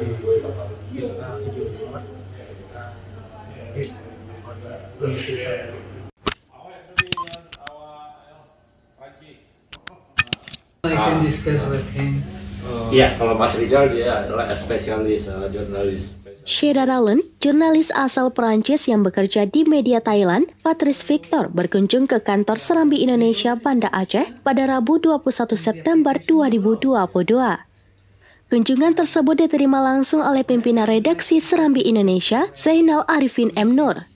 I can discuss with him. Uh, kalau Mas Rizal dia adalah spesialis uh, jurnalis. Sheda Allen, jurnalis asal Perancis yang bekerja di media Thailand, Patrice Victor berkunjung ke kantor Serambi Indonesia Banda Aceh pada Rabu 21 September 2022. Kunjungan tersebut diterima langsung oleh pimpinan redaksi Serambi Indonesia, Zainal Arifin M. Nur.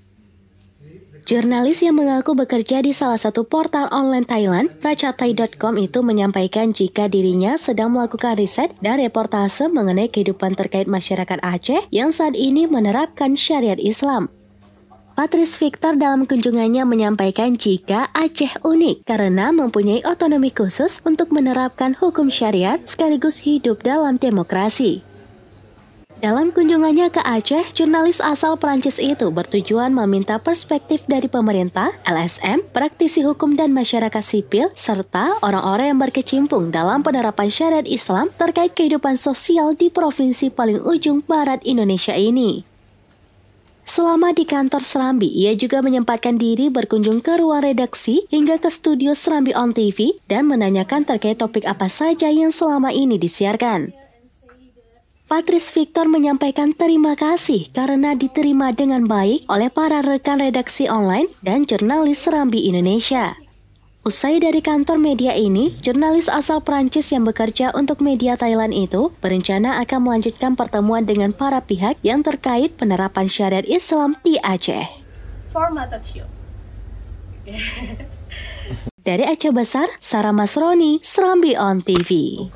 Jurnalis yang mengaku bekerja di salah satu portal online Thailand, Rachatai.com itu menyampaikan jika dirinya sedang melakukan riset dan reportase mengenai kehidupan terkait masyarakat Aceh yang saat ini menerapkan syariat Islam. Patris Victor dalam kunjungannya menyampaikan jika Aceh unik karena mempunyai otonomi khusus untuk menerapkan hukum syariat sekaligus hidup dalam demokrasi. Dalam kunjungannya ke Aceh, jurnalis asal Perancis itu bertujuan meminta perspektif dari pemerintah, LSM, praktisi hukum dan masyarakat sipil, serta orang-orang yang berkecimpung dalam penerapan syariat Islam terkait kehidupan sosial di provinsi paling ujung barat Indonesia ini. Selama di kantor Serambi, ia juga menyempatkan diri berkunjung ke ruang redaksi hingga ke studio Serambi On TV dan menanyakan terkait topik apa saja yang selama ini disiarkan. Patris Victor menyampaikan terima kasih karena diterima dengan baik oleh para rekan redaksi online dan jurnalis Serambi Indonesia. Usai dari kantor media ini, jurnalis asal Prancis yang bekerja untuk media Thailand itu berencana akan melanjutkan pertemuan dengan para pihak yang terkait penerapan syariat Islam di Aceh. dari Aceh Besar, Sarah Masroni, Serambi on TV.